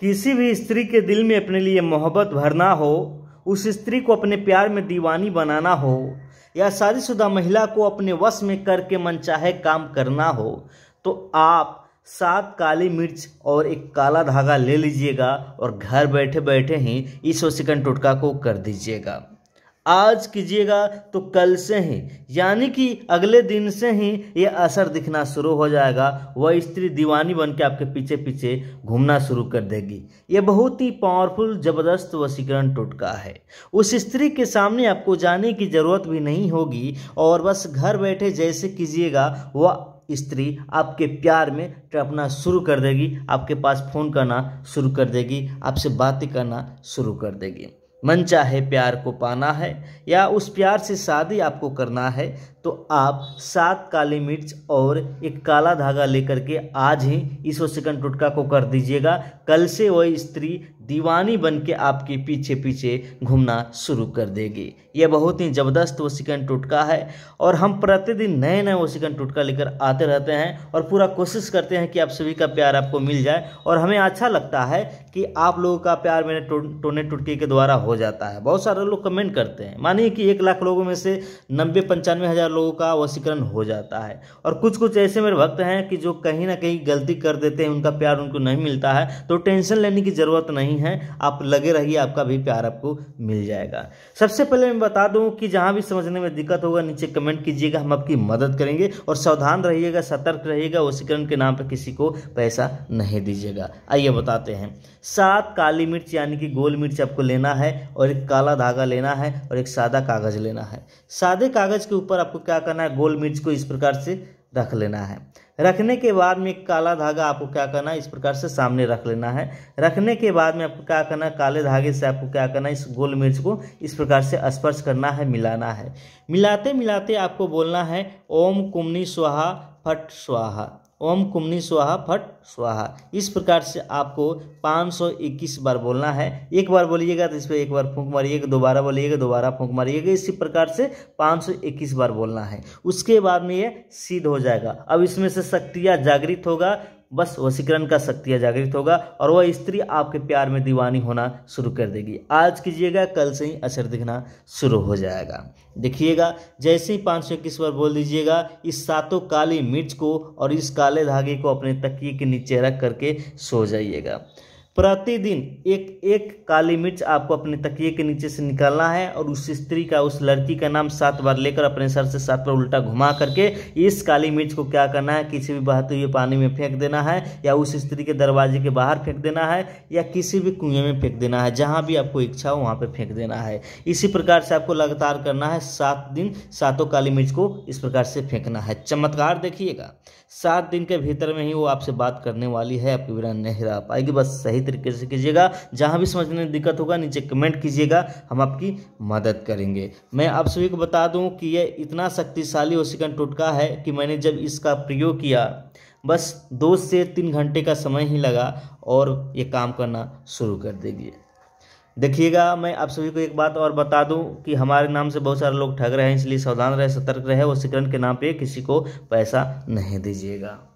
किसी भी स्त्री के दिल में अपने लिए मोहब्बत भरना हो उस स्त्री को अपने प्यार में दीवानी बनाना हो या शादीशुदा महिला को अपने वश में करके मनचाहे काम करना हो तो आप सात काली मिर्च और एक काला धागा ले लीजिएगा और घर बैठे बैठे ही इस सौ सेकंड टोटका को कर दीजिएगा आज कीजिएगा तो कल से ही यानी कि अगले दिन से ही ये असर दिखना शुरू हो जाएगा वह स्त्री दीवानी बन के आपके पीछे पीछे घूमना शुरू कर देगी ये बहुत ही पावरफुल ज़बरदस्त वसीकरण टोटका है उस स्त्री के सामने आपको जाने की ज़रूरत भी नहीं होगी और बस घर बैठे जैसे कीजिएगा वह स्त्री आपके प्यार में टपना शुरू कर देगी आपके पास फ़ोन करना शुरू कर देगी आपसे बातें करना शुरू कर देगी मन चाहे प्यार को पाना है या उस प्यार से शादी आपको करना है तो आप सात काली मिर्च और एक काला धागा लेकर के आज ही इस सेकंड टुटका को कर दीजिएगा कल से वह स्त्री दीवानी बन के आपके पीछे पीछे घूमना शुरू कर देगी यह बहुत ही ज़बरदस्त वसीकरण टुटका है और हम प्रतिदिन नए नए वसीकरण टुटका लेकर आते रहते हैं और पूरा कोशिश करते हैं कि आप सभी का प्यार आपको मिल जाए और हमें अच्छा लगता है कि आप लोगों का प्यार मेरे टोने टुटके के द्वारा हो जाता है बहुत सारे लोग कमेंट करते हैं मानिए कि एक लाख लोगों में से नब्बे पंचानवे हज़ार लोगों का वसीकरण हो जाता है और कुछ कुछ ऐसे मेरे भक्त हैं कि जो कहीं ना कहीं गलती कर देते हैं उनका प्यार उनको नहीं मिलता है तो टेंशन लेने की ज़रूरत नहीं नहीं है आप लगे रहिए आपका भी प्यार आपको मिल जाएगा सबसे पहले मैं बता दूं कि जहां भी समझने में दिक्कत होगा नीचे कमेंट कीजिएगा हम आपकी मदद करेंगे और सावधान रहिएगा सतर्क रहिएगा वसीकरण के नाम पर किसी को पैसा नहीं दीजिएगा आइए बताते हैं सात काली मिर्च यानी कि गोल मिर्च आपको लेना है और एक काला धागा लेना है और एक सादा कागज़ लेना है सादे कागज़ के ऊपर आपको क्या करना है गोल मिर्च को इस प्रकार से रख लेना है रखने के बाद में काला धागा आपको क्या करना है इस प्रकार से सामने रख लेना है रखने के बाद में आपको क्या करना है काले धागे से आपको क्या करना है इस गोल मिर्च को इस प्रकार से स्पर्श करना है मिलाना है मिलाते मिलाते आपको बोलना है ओम कुमनी स्वाहा फट स्वाहा ओम कुमनी स्वाहा फट स्वाहा इस प्रकार से आपको 521 बार बोलना है एक बार बोलिएगा तो इस पर एक बार फूंक मारिएगा दोबारा बोलिएगा दोबारा फूंक मारिएगा इसी प्रकार से 521 बार बोलना है उसके बाद में ये सिद्ध हो जाएगा अब इसमें से शक्तियाँ जागृत होगा बस वसीकरण का शक्तियाँ जागृत होगा और वह स्त्री आपके प्यार में दीवानी होना शुरू कर देगी आज कीजिएगा कल से ही असर दिखना शुरू हो जाएगा देखिएगा जैसे ही पाँच सौ इक्कीस बार बोल दीजिएगा इस सातों काली मिर्च को और इस काले धागे को अपने तकिए के नीचे रख करके सो जाइएगा प्रतिदिन एक एक काली मिर्च आपको अपने तकिए के नीचे से निकालना है और उस स्त्री का उस लड़की का नाम सात बार लेकर अपने सर से सात बार उल्टा घुमा करके इस काली मिर्च को क्या करना है किसी भी बहते हुए पानी में फेंक देना है या उस स्त्री के दरवाजे के बाहर फेंक देना है या किसी भी कुएँ में फेंक देना है जहाँ भी आपको इच्छा हो वहाँ पर फेंक देना है इसी प्रकार से आपको लगातार करना है सात दिन सातों काली मिर्च को इस प्रकार से फेंकना है चमत्कार देखिएगा सात दिन के भीतर में ही वो आपसे बात करने वाली है आपकी बिना नहीं रह पाएगी बस सही सही तरीके से कीजिएगा जहाँ भी समझने में दिक्कत होगा नीचे कमेंट कीजिएगा हम आपकी मदद करेंगे मैं आप सभी को बता दूं कि यह इतना शक्तिशाली ओसिकन टोटका है कि मैंने जब इसका प्रयोग किया बस दो से तीन घंटे का समय ही लगा और ये काम करना शुरू कर देगी देखिएगा मैं आप सभी को एक बात और बता दूं कि हमारे नाम से बहुत सारे लोग ठग रहे हैं इसलिए सावधान रहे सतर्क रहे और सिकरण के नाम पे किसी को पैसा नहीं दीजिएगा